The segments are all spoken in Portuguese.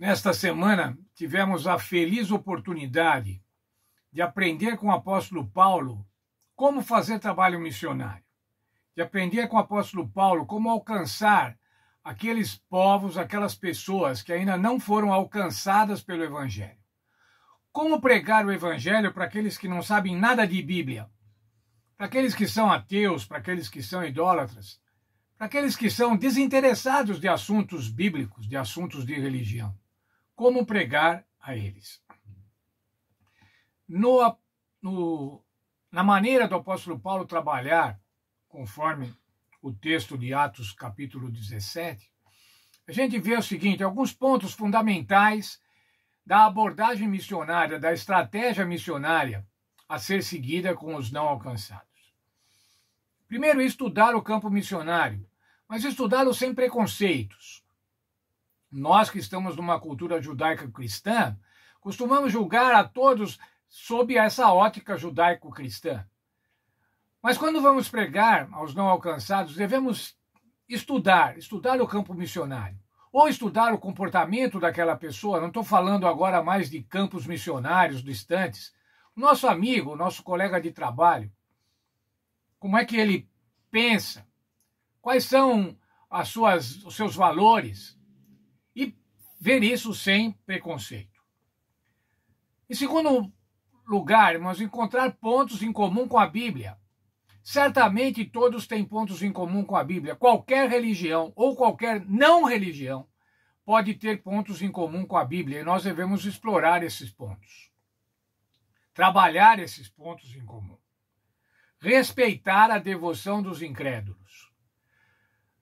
Nesta semana, tivemos a feliz oportunidade de aprender com o apóstolo Paulo como fazer trabalho missionário, de aprender com o apóstolo Paulo como alcançar aqueles povos, aquelas pessoas que ainda não foram alcançadas pelo Evangelho. Como pregar o Evangelho para aqueles que não sabem nada de Bíblia, para aqueles que são ateus, para aqueles que são idólatras, para aqueles que são desinteressados de assuntos bíblicos, de assuntos de religião como pregar a eles. No, no, na maneira do apóstolo Paulo trabalhar, conforme o texto de Atos, capítulo 17, a gente vê o seguinte: alguns pontos fundamentais da abordagem missionária, da estratégia missionária a ser seguida com os não alcançados. Primeiro, estudar o campo missionário, mas estudá-lo sem preconceitos, nós que estamos numa cultura judaico-cristã, costumamos julgar a todos sob essa ótica judaico-cristã. Mas quando vamos pregar aos não alcançados, devemos estudar, estudar o campo missionário, ou estudar o comportamento daquela pessoa. Não estou falando agora mais de campos missionários distantes. Nosso amigo, nosso colega de trabalho, como é que ele pensa? Quais são as suas, os seus valores? ver isso sem preconceito. Em segundo lugar, irmãos, encontrar pontos em comum com a Bíblia. Certamente todos têm pontos em comum com a Bíblia. Qualquer religião ou qualquer não religião pode ter pontos em comum com a Bíblia e nós devemos explorar esses pontos. Trabalhar esses pontos em comum. Respeitar a devoção dos incrédulos.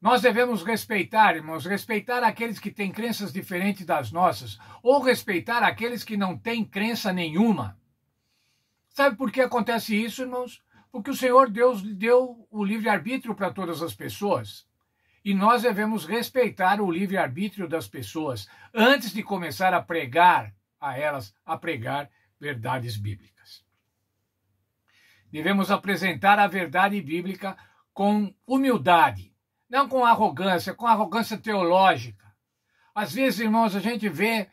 Nós devemos respeitar, irmãos, respeitar aqueles que têm crenças diferentes das nossas, ou respeitar aqueles que não têm crença nenhuma. Sabe por que acontece isso, irmãos? Porque o Senhor Deus deu o livre-arbítrio para todas as pessoas. E nós devemos respeitar o livre-arbítrio das pessoas antes de começar a pregar a elas, a pregar verdades bíblicas. Devemos apresentar a verdade bíblica com humildade não com arrogância, com arrogância teológica. Às vezes, irmãos, a gente vê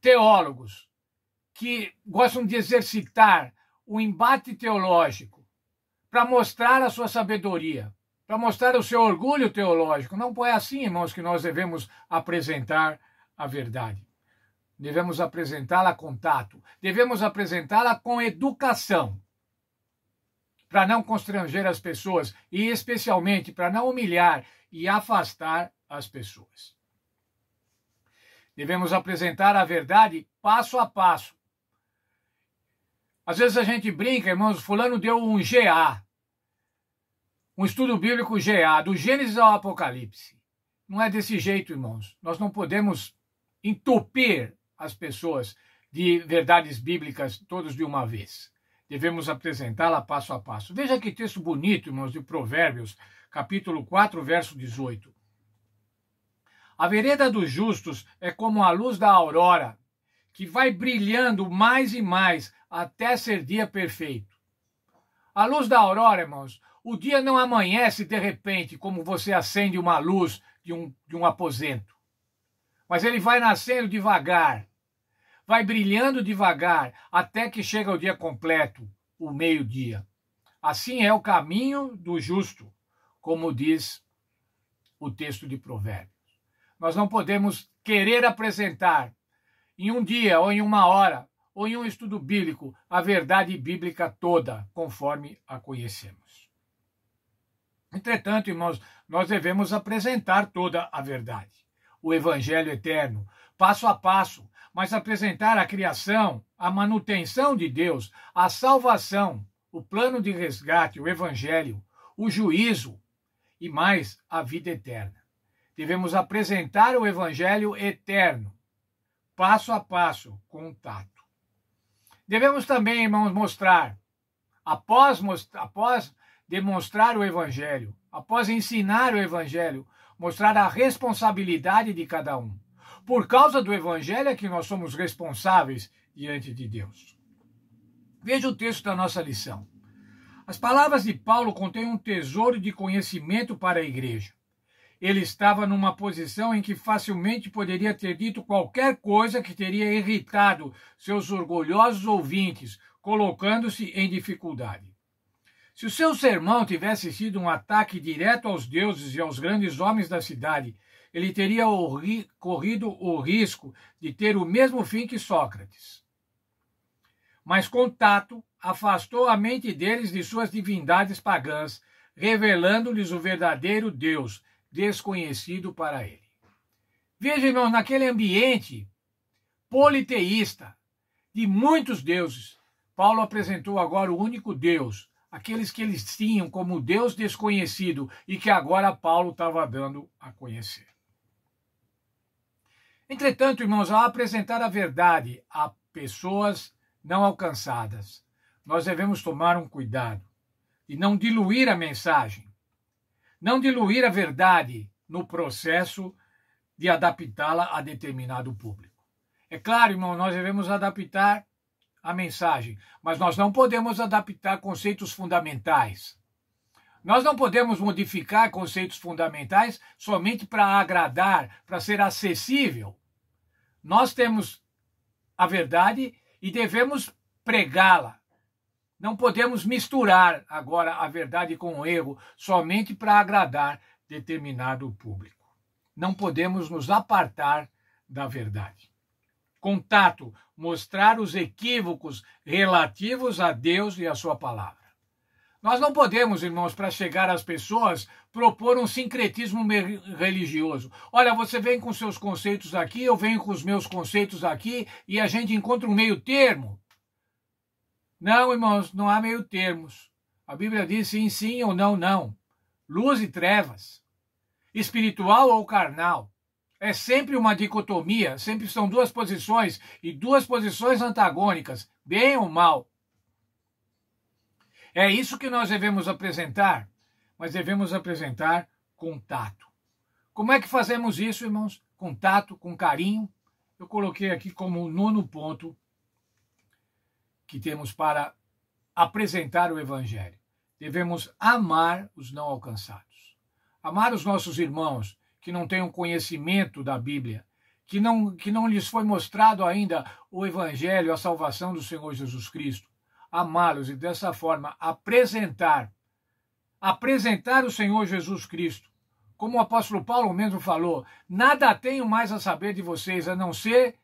teólogos que gostam de exercitar o embate teológico para mostrar a sua sabedoria, para mostrar o seu orgulho teológico. Não é assim, irmãos, que nós devemos apresentar a verdade. Devemos apresentá-la com tato, devemos apresentá-la com educação para não constranger as pessoas e, especialmente, para não humilhar e afastar as pessoas. Devemos apresentar a verdade passo a passo. Às vezes a gente brinca, irmãos, fulano deu um GA, um estudo bíblico GA, do Gênesis ao Apocalipse. Não é desse jeito, irmãos. Nós não podemos entupir as pessoas de verdades bíblicas todos de uma vez. Devemos apresentá-la passo a passo. Veja que texto bonito, irmãos, de Provérbios, capítulo 4, verso 18. A vereda dos justos é como a luz da aurora, que vai brilhando mais e mais até ser dia perfeito. A luz da aurora, irmãos, o dia não amanhece de repente como você acende uma luz de um, de um aposento, mas ele vai nascendo devagar, vai brilhando devagar até que chega o dia completo, o meio-dia. Assim é o caminho do justo, como diz o texto de Provérbios. Nós não podemos querer apresentar em um dia ou em uma hora ou em um estudo bíblico a verdade bíblica toda, conforme a conhecemos. Entretanto, irmãos, nós devemos apresentar toda a verdade, o evangelho eterno, passo a passo, mas apresentar a criação, a manutenção de Deus, a salvação, o plano de resgate, o evangelho, o juízo e mais a vida eterna. Devemos apresentar o evangelho eterno, passo a passo, contato. Devemos também, irmãos, mostrar, após, após demonstrar o evangelho, após ensinar o evangelho, mostrar a responsabilidade de cada um. Por causa do Evangelho é que nós somos responsáveis diante de Deus. Veja o texto da nossa lição. As palavras de Paulo contêm um tesouro de conhecimento para a igreja. Ele estava numa posição em que facilmente poderia ter dito qualquer coisa que teria irritado seus orgulhosos ouvintes, colocando-se em dificuldade. Se o seu sermão tivesse sido um ataque direto aos deuses e aos grandes homens da cidade, ele teria corrido o risco de ter o mesmo fim que Sócrates. Mas Contato afastou a mente deles de suas divindades pagãs, revelando-lhes o verdadeiro Deus, desconhecido para ele. Veja, irmãos, naquele ambiente politeísta de muitos deuses, Paulo apresentou agora o único Deus, aqueles que eles tinham como Deus desconhecido e que agora Paulo estava dando a conhecer. Entretanto, irmãos, ao apresentar a verdade a pessoas não alcançadas, nós devemos tomar um cuidado e não diluir a mensagem, não diluir a verdade no processo de adaptá-la a determinado público. É claro, irmão, nós devemos adaptar a mensagem, mas nós não podemos adaptar conceitos fundamentais. Nós não podemos modificar conceitos fundamentais somente para agradar, para ser acessível nós temos a verdade e devemos pregá-la. Não podemos misturar agora a verdade com o erro somente para agradar determinado público. Não podemos nos apartar da verdade. Contato mostrar os equívocos relativos a Deus e a sua palavra. Nós não podemos, irmãos, para chegar às pessoas, propor um sincretismo religioso. Olha, você vem com seus conceitos aqui, eu venho com os meus conceitos aqui e a gente encontra um meio termo. Não, irmãos, não há meio termos. A Bíblia diz sim, sim ou não, não. Luz e trevas. Espiritual ou carnal. É sempre uma dicotomia, sempre são duas posições e duas posições antagônicas, bem ou mal. É isso que nós devemos apresentar, mas devemos apresentar contato. Como é que fazemos isso, irmãos? Contato, com carinho. Eu coloquei aqui como o nono ponto que temos para apresentar o Evangelho. Devemos amar os não alcançados. Amar os nossos irmãos que não têm um conhecimento da Bíblia, que não, que não lhes foi mostrado ainda o Evangelho, a salvação do Senhor Jesus Cristo amá-los e dessa forma apresentar apresentar o Senhor Jesus Cristo. Como o apóstolo Paulo mesmo falou, nada tenho mais a saber de vocês a não ser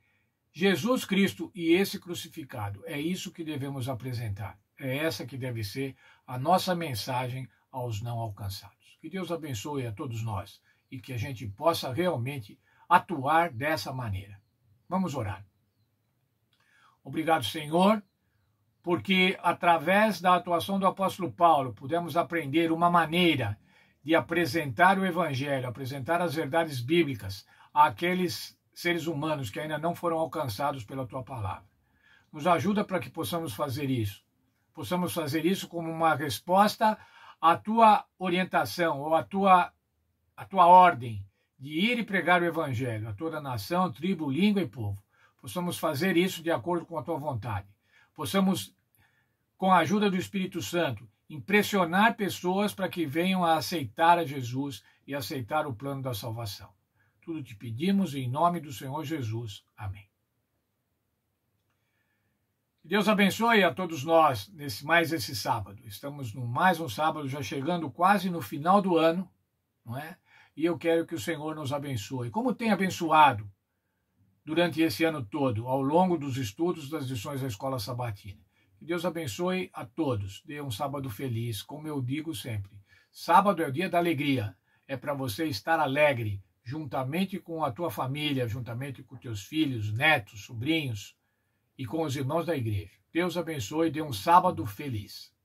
Jesus Cristo e esse crucificado. É isso que devemos apresentar. É essa que deve ser a nossa mensagem aos não alcançados. Que Deus abençoe a todos nós e que a gente possa realmente atuar dessa maneira. Vamos orar. Obrigado, Senhor porque através da atuação do apóstolo Paulo pudemos aprender uma maneira de apresentar o evangelho, apresentar as verdades bíblicas àqueles seres humanos que ainda não foram alcançados pela tua palavra. Nos ajuda para que possamos fazer isso. Possamos fazer isso como uma resposta à tua orientação ou à tua à tua ordem de ir e pregar o evangelho a toda nação, tribo, língua e povo. Possamos fazer isso de acordo com a tua vontade. Possamos com a ajuda do Espírito Santo, impressionar pessoas para que venham a aceitar a Jesus e aceitar o plano da salvação. Tudo te pedimos em nome do Senhor Jesus. Amém. Deus abençoe a todos nós nesse mais esse sábado. Estamos no mais um sábado, já chegando quase no final do ano, não é? E eu quero que o Senhor nos abençoe. Como tem abençoado durante esse ano todo, ao longo dos estudos das lições da escola sabatina. Que Deus abençoe a todos. Dê um sábado feliz, como eu digo sempre. Sábado é o dia da alegria. É para você estar alegre, juntamente com a tua família, juntamente com teus filhos, netos, sobrinhos e com os irmãos da igreja. Deus abençoe e dê um sábado feliz.